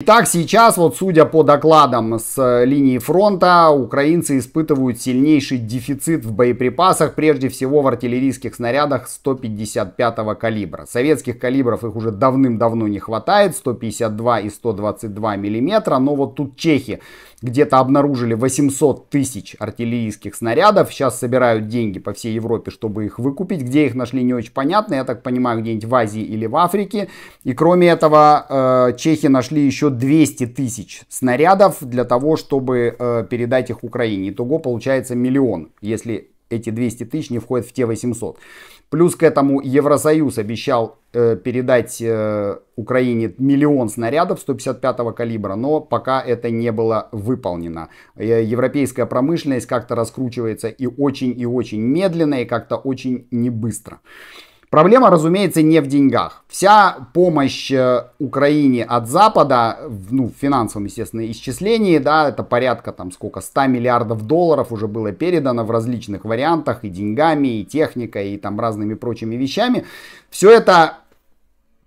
Итак, сейчас, вот судя по докладам с э, линии фронта, украинцы испытывают сильнейший дефицит в боеприпасах, прежде всего в артиллерийских снарядах 155-го калибра. Советских калибров их уже давным-давно не хватает, 152 и 122 миллиметра, но вот тут чехи где-то обнаружили 800 тысяч артиллерийских снарядов, сейчас собирают деньги по всей Европе, чтобы их выкупить, где их нашли не очень понятно, я так понимаю, где-нибудь в Азии или в Африке. И кроме этого, э, чехи нашли еще еще 200 тысяч снарядов для того, чтобы э, передать их Украине. Итого получается миллион, если эти 200 тысяч не входят в те 800. Плюс к этому Евросоюз обещал э, передать э, Украине миллион снарядов 155 калибра, но пока это не было выполнено. Э, европейская промышленность как-то раскручивается и очень и очень медленно, и как-то очень не быстро. Проблема, разумеется, не в деньгах. Вся помощь э, Украине от Запада, ну, в финансовом, естественно, исчислении, да, это порядка там сколько, 100 миллиардов долларов уже было передано в различных вариантах и деньгами, и техникой, и там разными прочими вещами. Все это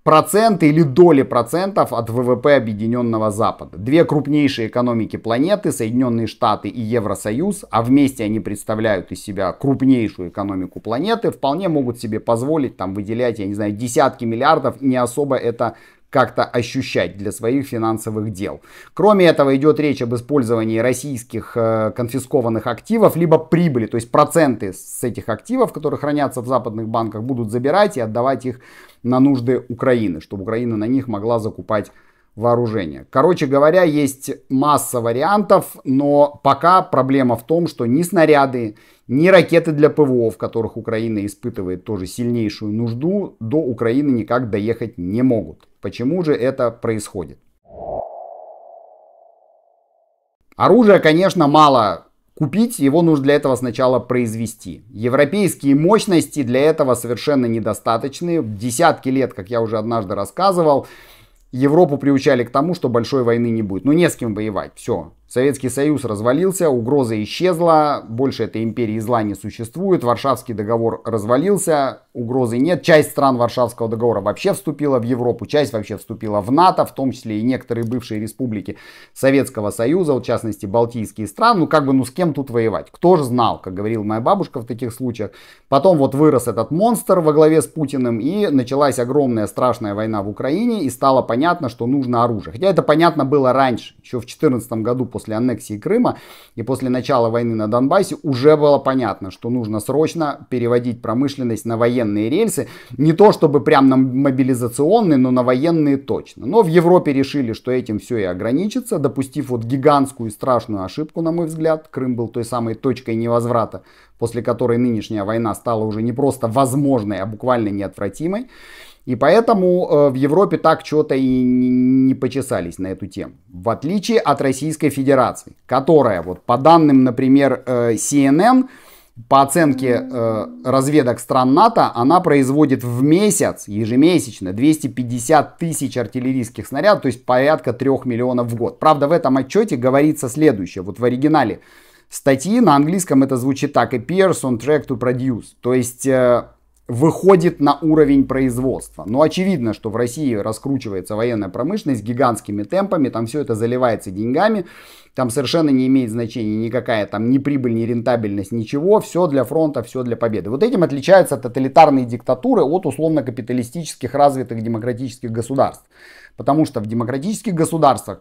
проценты или доли процентов от ВВП Объединенного Запада. Две крупнейшие экономики планеты, Соединенные Штаты и Евросоюз, а вместе они представляют из себя крупнейшую экономику планеты, вполне могут себе позволить там выделять, я не знаю, десятки миллиардов, не особо это как-то ощущать для своих финансовых дел. Кроме этого идет речь об использовании российских э, конфискованных активов, либо прибыли, то есть проценты с этих активов, которые хранятся в западных банках, будут забирать и отдавать их на нужды Украины, чтобы Украина на них могла закупать вооружения. Короче говоря, есть масса вариантов, но пока проблема в том, что ни снаряды, ни ракеты для ПВО, в которых Украина испытывает тоже сильнейшую нужду, до Украины никак доехать не могут. Почему же это происходит? Оружия, конечно, мало Купить его нужно для этого сначала произвести. Европейские мощности для этого совершенно недостаточны. Десятки лет, как я уже однажды рассказывал, Европу приучали к тому, что большой войны не будет. Ну, не с кем воевать, все. Советский Союз развалился, угроза исчезла, больше этой империи зла не существует, Варшавский договор развалился, угрозы нет, часть стран Варшавского договора вообще вступила в Европу, часть вообще вступила в НАТО, в том числе и некоторые бывшие республики Советского Союза, в частности балтийские страны, ну как бы ну с кем тут воевать, кто же знал, как говорила моя бабушка в таких случаях. Потом вот вырос этот монстр во главе с Путиным и началась огромная страшная война в Украине и стало понятно, что нужно оружие. Хотя это понятно было раньше, еще в 2014 году после после аннексии Крыма и после начала войны на Донбассе уже было понятно, что нужно срочно переводить промышленность на военные рельсы. Не то чтобы прям на мобилизационные, но на военные точно. Но в Европе решили, что этим все и ограничится, допустив вот гигантскую и страшную ошибку, на мой взгляд. Крым был той самой точкой невозврата после которой нынешняя война стала уже не просто возможной, а буквально неотвратимой. И поэтому э, в Европе так что-то и не почесались на эту тему. В отличие от Российской Федерации, которая, вот по данным, например, э, CNN, по оценке э, разведок стран НАТО, она производит в месяц, ежемесячно, 250 тысяч артиллерийских снарядов, то есть порядка 3 миллионов в год. Правда, в этом отчете говорится следующее, вот в оригинале статьи. На английском это звучит так. Appears on track to produce. То есть э, выходит на уровень производства. Но очевидно, что в России раскручивается военная промышленность гигантскими темпами, там все это заливается деньгами, там совершенно не имеет значения никакая там ни прибыль, ни рентабельность, ничего, все для фронта, все для победы. Вот этим отличаются тоталитарные диктатуры от условно-капиталистических развитых демократических государств. Потому что в демократических государствах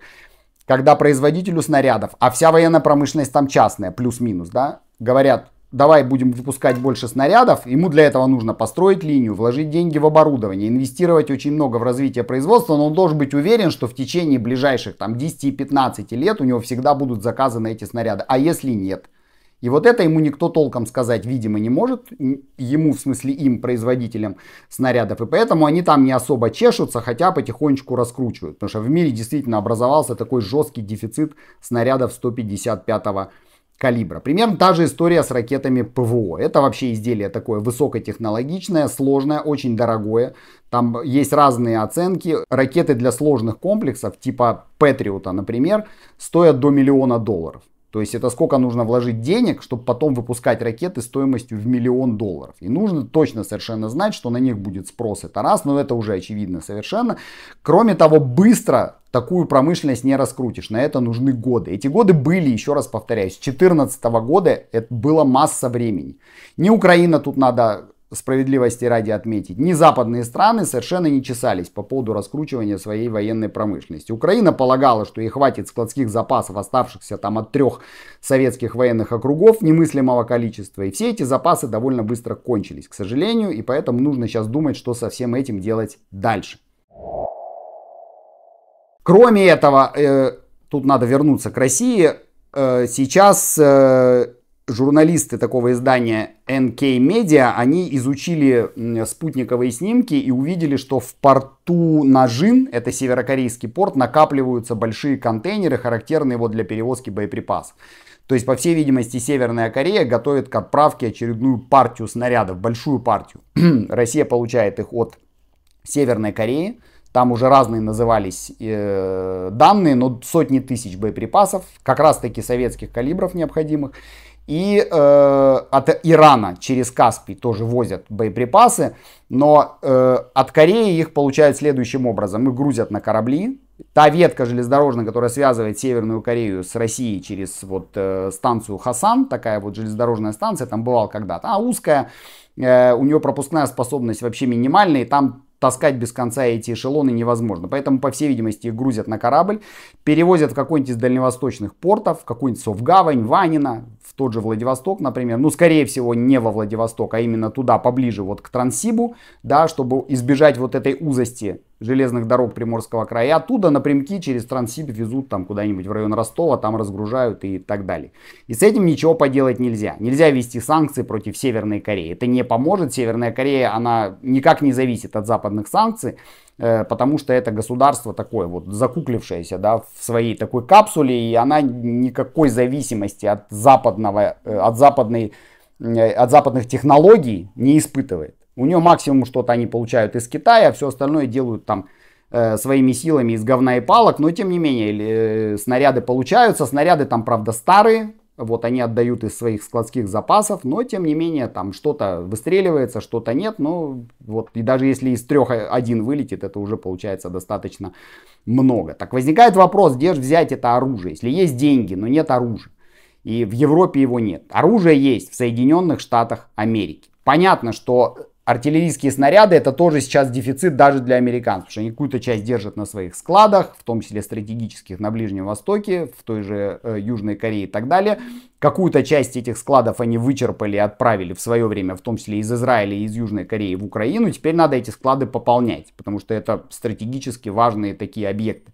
когда производителю снарядов, а вся военная промышленность там частная, плюс-минус, да, говорят, давай будем выпускать больше снарядов, ему для этого нужно построить линию, вложить деньги в оборудование, инвестировать очень много в развитие производства, но он должен быть уверен, что в течение ближайших там 10-15 лет у него всегда будут заказы на эти снаряды. А если нет – и вот это ему никто толком сказать, видимо, не может, ему, в смысле им, производителям снарядов. И поэтому они там не особо чешутся, хотя потихонечку раскручивают. Потому что в мире действительно образовался такой жесткий дефицит снарядов 155 калибра. Примерно та же история с ракетами ПВО. Это вообще изделие такое высокотехнологичное, сложное, очень дорогое. Там есть разные оценки. Ракеты для сложных комплексов, типа Патриота, например, стоят до миллиона долларов. То есть это сколько нужно вложить денег, чтобы потом выпускать ракеты стоимостью в миллион долларов. И нужно точно совершенно знать, что на них будет спрос. Это раз, но это уже очевидно совершенно. Кроме того, быстро такую промышленность не раскрутишь. На это нужны годы. Эти годы были, еще раз повторяюсь, с 2014 года это было масса времени. Не Украина тут надо справедливости ради отметить, ни западные страны совершенно не чесались по поводу раскручивания своей военной промышленности. Украина полагала, что ей хватит складских запасов, оставшихся там от трех советских военных округов, немыслимого количества. И все эти запасы довольно быстро кончились, к сожалению, и поэтому нужно сейчас думать, что со всем этим делать дальше. Кроме этого, э, тут надо вернуться к России, э, сейчас... Э, журналисты такого издания NK Media, они изучили спутниковые снимки и увидели, что в порту Нажин, это северокорейский порт, накапливаются большие контейнеры, характерные вот для перевозки боеприпасов. То есть, по всей видимости, Северная Корея готовит к отправке очередную партию снарядов, большую партию. Россия получает их от Северной Кореи. Там уже разные назывались э, данные, но сотни тысяч боеприпасов, как раз таки советских калибров необходимых. И э, от Ирана через Каспий тоже возят боеприпасы, но э, от Кореи их получают следующим образом. Их грузят на корабли. Та ветка железнодорожная, которая связывает Северную Корею с Россией через вот э, станцию Хасан, такая вот железнодорожная станция, там бывал когда-то, а узкая, э, у нее пропускная способность вообще минимальная, и там таскать без конца эти эшелоны невозможно. Поэтому, по всей видимости, их грузят на корабль, перевозят в какой-нибудь из дальневосточных портов, в какую-нибудь Совгавань, Ванина, в тот же Владивосток, например. Ну, скорее всего, не во Владивосток, а именно туда, поближе вот к Транссибу, да, чтобы избежать вот этой узости железных дорог Приморского края. Оттуда напрямки через Транссиб везут там куда-нибудь в район Ростова, там разгружают и так далее. И с этим ничего поделать нельзя. Нельзя вести санкции против Северной Кореи. Это не поможет. Северная Корея, она никак не зависит от западных санкций, э, потому что это государство такое вот закуклившееся, да, в своей такой капсуле, и она никакой зависимости от западного, э, от западной э, от западных технологий не испытывает. У нее максимум что-то они получают из Китая, все остальное делают там э, своими силами из говна и палок, но тем не менее э, снаряды получаются, снаряды там правда старые, вот они отдают из своих складских запасов, но тем не менее там что-то выстреливается, что-то нет, но вот и даже если из трех один вылетит, это уже получается достаточно много. Так возникает вопрос, где же взять это оружие, если есть деньги, но нет оружия. И в Европе его нет. Оружие есть в Соединенных Штатах Америки. Понятно, что Артиллерийские снаряды это тоже сейчас дефицит даже для американцев, потому что они какую-то часть держат на своих складах, в том числе стратегических на Ближнем Востоке, в той же э, Южной Корее и так далее. Какую-то часть этих складов они вычерпали и отправили в свое время, в том числе из Израиля и из Южной Кореи в Украину. Теперь надо эти склады пополнять, потому что это стратегически важные такие объекты.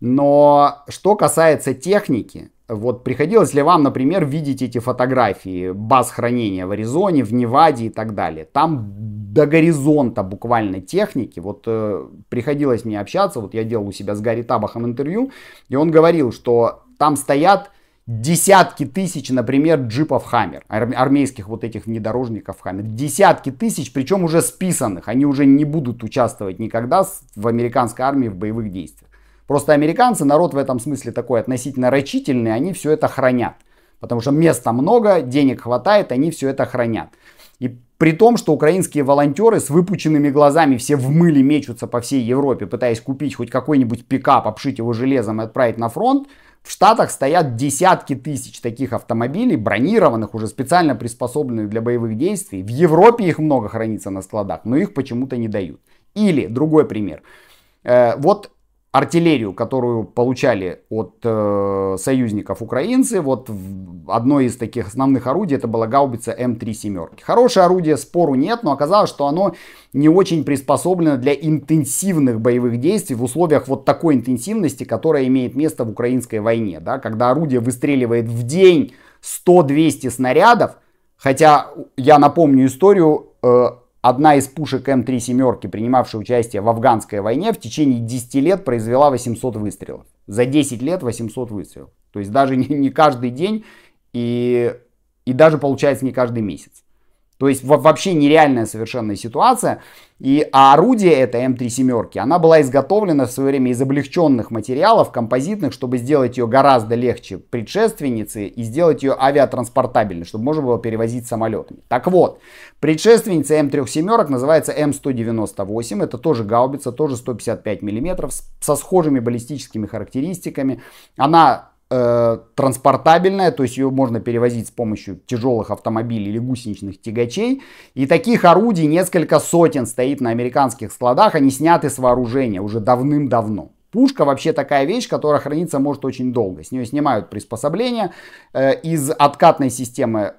Но что касается техники, вот приходилось ли вам, например, видеть эти фотографии баз хранения в Аризоне, в Неваде и так далее? Там до горизонта буквально техники. Вот э, приходилось мне общаться, вот я делал у себя с Гарри Табахом интервью, и он говорил, что там стоят десятки тысяч, например, джипов Хаммер, армейских вот этих внедорожников Хаммер, десятки тысяч, причем уже списанных, они уже не будут участвовать никогда в американской армии в боевых действиях. Просто американцы, народ в этом смысле такой относительно рачительный, они все это хранят. Потому что места много, денег хватает, они все это хранят. И при том, что украинские волонтеры с выпученными глазами все в мыле мечутся по всей Европе, пытаясь купить хоть какой-нибудь пикап, обшить его железом и отправить на фронт, в Штатах стоят десятки тысяч таких автомобилей, бронированных, уже специально приспособленных для боевых действий. В Европе их много хранится на складах, но их почему-то не дают. Или, другой пример. Э, вот артиллерию, которую получали от э, союзников украинцы, вот в, одно из таких основных орудий это была гаубица М3 семерки. Хорошее орудие, спору нет, но оказалось, что оно не очень приспособлено для интенсивных боевых действий в условиях вот такой интенсивности, которая имеет место в украинской войне, да, когда орудие выстреливает в день 100-200 снарядов, хотя я напомню историю, э, Одна из пушек М3 «семерки», принимавшая участие в афганской войне, в течение 10 лет произвела 800 выстрелов. За 10 лет 800 выстрелов. То есть даже не, не каждый день и, и даже получается не каждый месяц. То есть вообще нереальная совершенно ситуация. И, а орудие это М3 семерки, она была изготовлена в свое время из облегченных материалов, композитных, чтобы сделать ее гораздо легче предшественницы и сделать ее авиатранспортабельной, чтобы можно было перевозить самолетами. Так вот, предшественница М3 семерок называется М198, это тоже гаубица, тоже 155 мм, со схожими баллистическими характеристиками. Она э, транспортабельная, то есть ее можно перевозить с помощью тяжелых автомобилей или гусеничных тягачей. И таких орудий несколько сотен стоит на американских складах, они сняты с вооружения уже давным-давно. Пушка вообще такая вещь, которая хранится может очень долго. С нее снимают приспособления, э, из откатной системы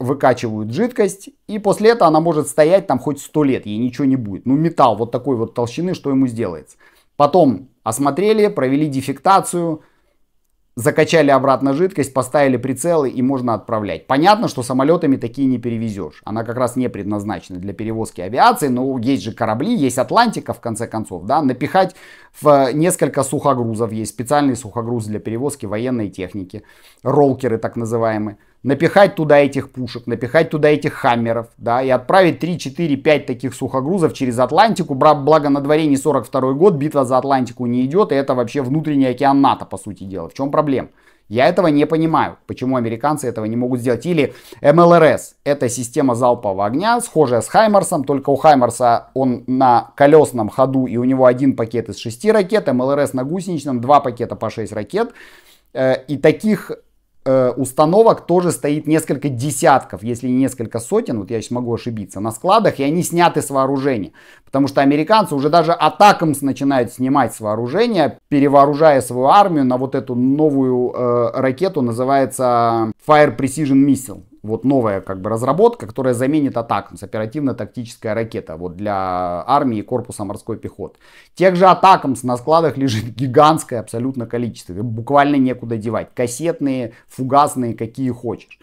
выкачивают жидкость, и после этого она может стоять там хоть сто лет, ей ничего не будет. Ну, металл вот такой вот толщины, что ему сделается. Потом осмотрели, провели дефектацию, закачали обратно жидкость, поставили прицелы и можно отправлять. Понятно, что самолетами такие не перевезешь. Она как раз не предназначена для перевозки авиации, но есть же корабли, есть Атлантика в конце концов, да, напихать в несколько сухогрузов, есть специальный сухогруз для перевозки военной техники, роллкеры так называемые напихать туда этих пушек, напихать туда этих хаммеров, да, и отправить 3, 4, 5 таких сухогрузов через Атлантику, благо на дворе не 42 год, битва за Атлантику не идет, и это вообще внутренний океан НАТО, по сути дела. В чем проблема? Я этого не понимаю, почему американцы этого не могут сделать. Или МЛРС, это система залпового огня, схожая с Хаймарсом, только у Хаймарса он на колесном ходу, и у него один пакет из шести ракет, МЛРС на гусеничном, два пакета по шесть ракет. Э, и таких э, установок тоже стоит несколько десятков, если не несколько сотен, вот я сейчас могу ошибиться, на складах, и они сняты с вооружения. Потому что американцы уже даже атакам начинают снимать с вооружения, перевооружая свою армию на вот эту новую э, ракету, называется Fire Precision Missile вот новая как бы разработка, которая заменит Атакамс, оперативно-тактическая ракета вот для армии и корпуса морской пехоты. Тех же Атакамс на складах лежит гигантское абсолютно количество, буквально некуда девать. Кассетные, фугасные, какие хочешь.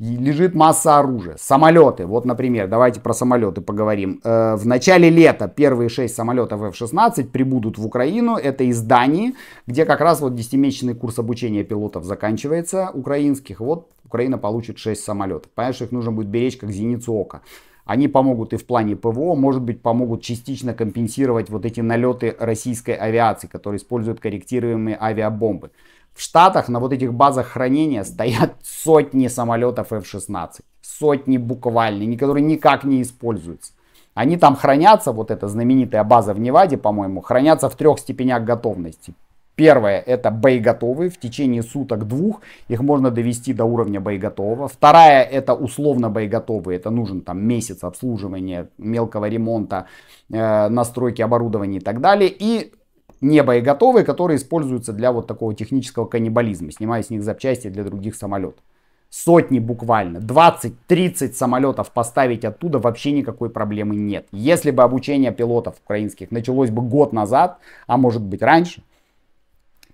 И лежит масса оружия. Самолеты, вот, например, давайте про самолеты поговорим. Э, в начале лета первые 6 самолетов F-16 прибудут в Украину. Это из Дании, где как раз вот 10-месячный курс обучения пилотов заканчивается украинских. Вот Украина получит 6 самолетов. Понимаешь, их нужно будет беречь как зеницу ока. Они помогут и в плане ПВО, может быть, помогут частично компенсировать вот эти налеты российской авиации, которые используют корректируемые авиабомбы. В Штатах на вот этих базах хранения стоят сотни самолетов F-16. Сотни буквально, которые никак не используются. Они там хранятся, вот эта знаменитая база в Неваде, по-моему, хранятся в трех степенях готовности. Первое – это боеготовые. В течение суток-двух их можно довести до уровня боеготового. Вторая – это условно боеготовые. Это нужен там месяц обслуживания, мелкого ремонта, э, настройки оборудования и так далее. И не боеготовые, которые используются для вот такого технического каннибализма, снимая с них запчасти для других самолетов. Сотни буквально, 20-30 самолетов поставить оттуда вообще никакой проблемы нет. Если бы обучение пилотов украинских началось бы год назад, а может быть раньше,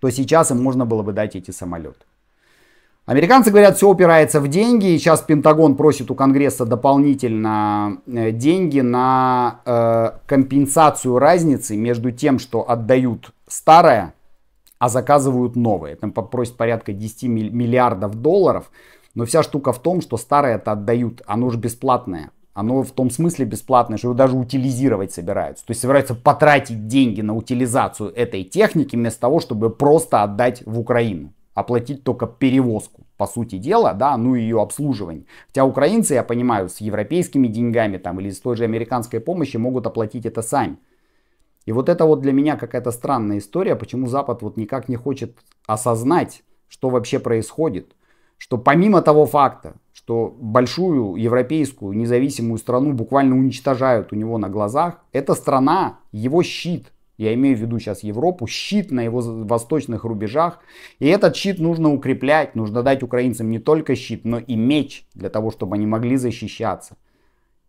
то сейчас им можно было бы дать эти самолеты. Американцы говорят, все упирается в деньги, и сейчас Пентагон просит у Конгресса дополнительно э, деньги на э, компенсацию разницы между тем, что отдают старое, а заказывают новое. Там попросят порядка 10 миллиардов долларов, но вся штука в том, что старое это отдают, оно же бесплатное оно в том смысле бесплатное, что его даже утилизировать собираются. То есть собираются потратить деньги на утилизацию этой техники, вместо того, чтобы просто отдать в Украину. Оплатить только перевозку, по сути дела, да, ну и ее обслуживание. Хотя украинцы, я понимаю, с европейскими деньгами там или с той же американской помощью могут оплатить это сами. И вот это вот для меня какая-то странная история, почему Запад вот никак не хочет осознать, что вообще происходит что помимо того факта, что большую европейскую независимую страну буквально уничтожают у него на глазах, эта страна, его щит, я имею в виду сейчас Европу, щит на его восточных рубежах. И этот щит нужно укреплять, нужно дать украинцам не только щит, но и меч для того, чтобы они могли защищаться.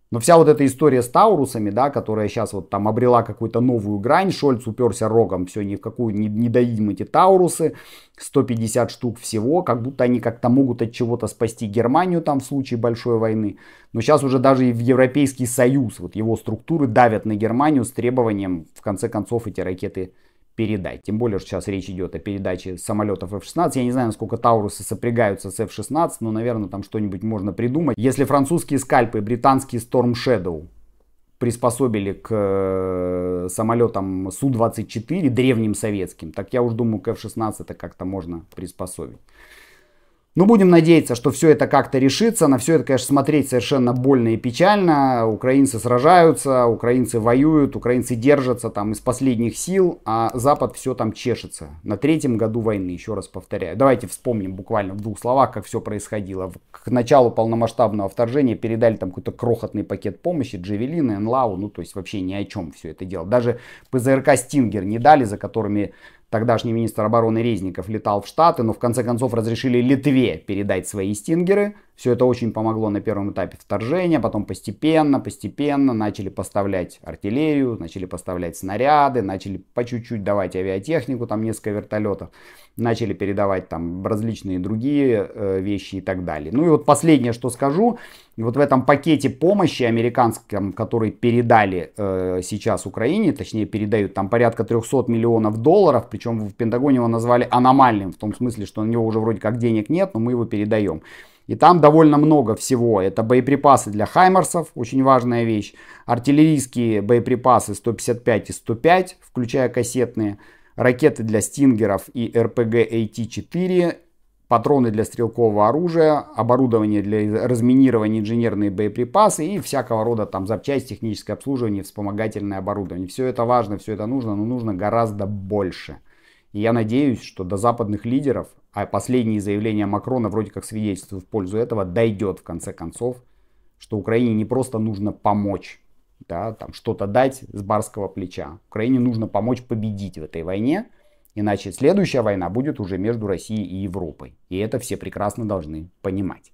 Но вся вот эта история с Таурусами, да, которая сейчас вот там обрела какую-то новую грань, Шольц уперся рогом, все, ни в какую не, не доим эти Таурусы, 150 штук всего, как будто они как-то могут от чего-то спасти Германию там в случае большой войны. Но сейчас уже даже и в Европейский Союз, вот его структуры давят на Германию с требованием, в конце концов, эти ракеты передать. Тем более, что сейчас речь идет о передаче самолетов F-16. Я не знаю, насколько Таурусы сопрягаются с F-16, но, наверное, там что-нибудь можно придумать. Если французские скальпы, британский Storm Shadow приспособили к э, самолетам Су-24, древним советским, так я уж думаю, к F-16 это как-то можно приспособить. Ну, будем надеяться, что все это как-то решится. На все это, конечно, смотреть совершенно больно и печально. Украинцы сражаются, украинцы воюют, украинцы держатся там из последних сил, а Запад все там чешется. На третьем году войны, еще раз повторяю. Давайте вспомним буквально в двух словах, как все происходило. К началу полномасштабного вторжения передали там какой-то крохотный пакет помощи, Джевелины, НЛАУ, ну, то есть вообще ни о чем все это дело. Даже ПЗРК «Стингер» не дали, за которыми Тогдашний министр обороны Резников летал в Штаты, но в конце концов разрешили Литве передать свои стингеры – все это очень помогло на первом этапе вторжения, потом постепенно, постепенно начали поставлять артиллерию, начали поставлять снаряды, начали по чуть-чуть давать авиатехнику, там несколько вертолетов, начали передавать там различные другие э, вещи и так далее. Ну и вот последнее, что скажу, вот в этом пакете помощи американском, который передали э, сейчас Украине, точнее передают там порядка 300 миллионов долларов, причем в Пентагоне его назвали аномальным, в том смысле, что на него уже вроде как денег нет, но мы его передаем. И там довольно много всего. Это боеприпасы для хаймарсов, очень важная вещь. Артиллерийские боеприпасы 155 и 105, включая кассетные. Ракеты для стингеров и РПГ ат 4 Патроны для стрелкового оружия, оборудование для разминирования, инженерные боеприпасы и всякого рода там запчасти, техническое обслуживание, вспомогательное оборудование. Все это важно, все это нужно, но нужно гораздо больше. И я надеюсь, что до западных лидеров а последние заявления Макрона вроде как свидетельствуют в пользу этого, дойдет в конце концов, что Украине не просто нужно помочь, да, там что-то дать с барского плеча. Украине нужно помочь победить в этой войне, иначе следующая война будет уже между Россией и Европой. И это все прекрасно должны понимать.